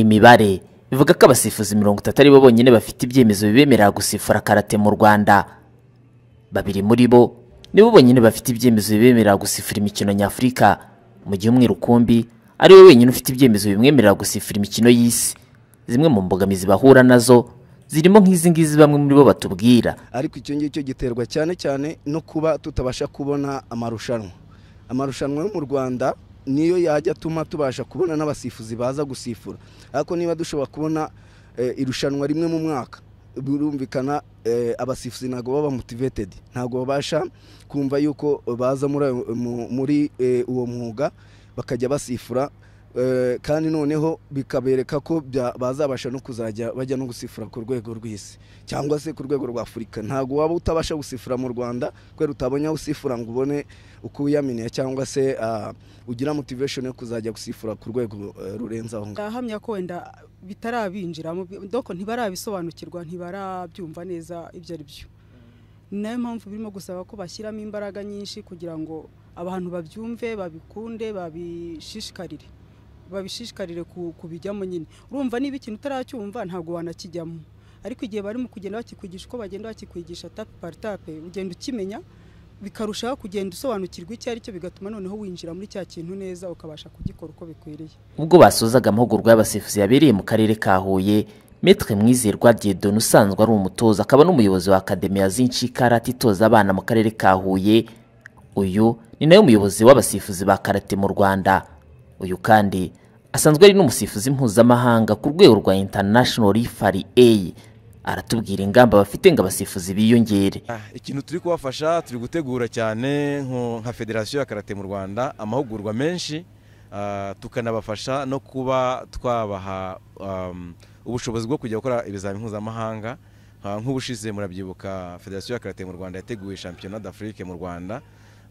imibare bivuga ko abasifuzi mirongo itatu ari bo bonyine bafite ibyemezo bibemerera gusifura karate mu rwanda babiri muri bo nibo bonyine bafite ibyemezo bibemerera gusifura imikino nyafurika mu gihe umwe rukumbi ari we wenyine ufite ibyemezo bimwemerera gusifura imikino y'isi zimwe mu mbogamizi bahura nazo zirimo nk’izingizi bamwe muri bo batubwira ariko icyo ngicyo giterwa cyane cyane no kuba tutabasha kubona amarushanwa amarushanwa yo mu rwanda niyo yajya atuma tubasha kubona n'abasifuzi baza gusifura ariko niba dushobora kubona eh, irushanwa rimwe mu mwaka birumvikana eh, abasifuzi ntabwo baba motivated ntabwo babasha kumva yuko baza muri eh, uwo mwuga bakajya basifura Eh, kandi noneho bikabereka ko bazabasha no kuzajya bajya no gusifura ku rwego rw'isi cyangwa se ku rwego rwa afurika ntabwo waba utabasha gusifura mu rwanda kubera utabonye aho usifura ngo ubone uko wiyaminiye cyangwa se ah, ugira motivation yo kuzajya gusifura ku rwego eh, rurenze aho ngaho ndahamya ko wenda bitarabinjiramo doko ntibarabisobanukirwa ntibarabyumva neza ibyo ari byo ni nayo mpamvu birimo gusaba ko bashyiramo imbaraga nyinshi kugira ngo abantu babyumve babikunde babishishikarire babishishikarire kubijyamo nyine urumva niba ikintu utaracyumva ntabwo wanakijyamo ariko igihe barimo kugenda bakikwigisha uko bagenda bakikwigisha tape pari tape ugenda ukimenya bikarushaho kugenda usobanukirwa icyo ari cyo bigatuma noneho winjira muri cya kintu neza ukabasha kugikora uko bikwiriye ubwo basozaga amahugurwa y'abasifuzi yabereye mu karere ka huye Metwe Mwizerwa Diedon usanzwe ari umutoza akaba n'umuyobozi wa Academy ya Zinchi itoza abana mu karere ka Huye uyu ni nayo umuyobozi w'abasifuzi ba karate mu Rwanda uyu kandi asanzwe ari n'umusifuzi mpuzamahanga ku rwego rwa international fari a aratubwira ingamba bafite ngo abasifuzi biyongere ah, ikintu turi kubafasha turi gutegura cyane nka federasiyo ya karate mu rwanda amahugurwa menshi ah, tukanabafasha no kuba twabaha um, ubushobozi bwo kujya gukora ibizamini mpuzamahanga ah, nk'ubushize murabyibuka federasiyo ya karate mu rwanda yateguye shampiyona d'afurike mu rwanda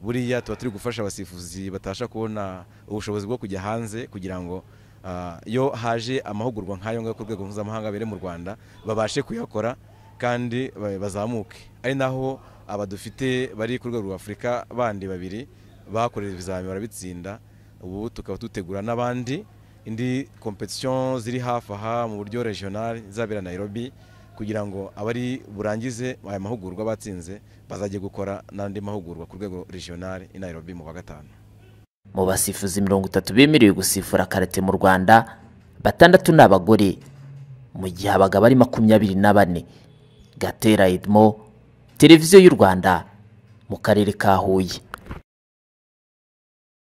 buriya tuba turi gufasha abasifuzi batabasha kubona ubushobozi bwo kujya hanze kugira ngo ah, iyo haje amahugurwa nk'ayo ngayo ku rwego mpuzamahanga abere mu rwanda babashe kuyakora kandi bazamuke ari naho abadufite bari ku rwego rwa afurika bandi babiri bakorera ibizami barabitsinda ubu tukaba dutegura n'abandi indi kompetisiyo ziri hafi aha mu buryo regional zabera nairobi kugira ngo abari burangize aya mahugurwa batsinze bazajye gukora n'andi mahugurwa ku rwego regional i Nairobi mu wa gatanu mu basifuzi mirongo itatu bemerewe gusifura karate mu rwanda batandatu ni abagore mu gihe abagabo ari makumyabiri na bane gatera edmo televiziyo y'u rwanda mu karere ka huye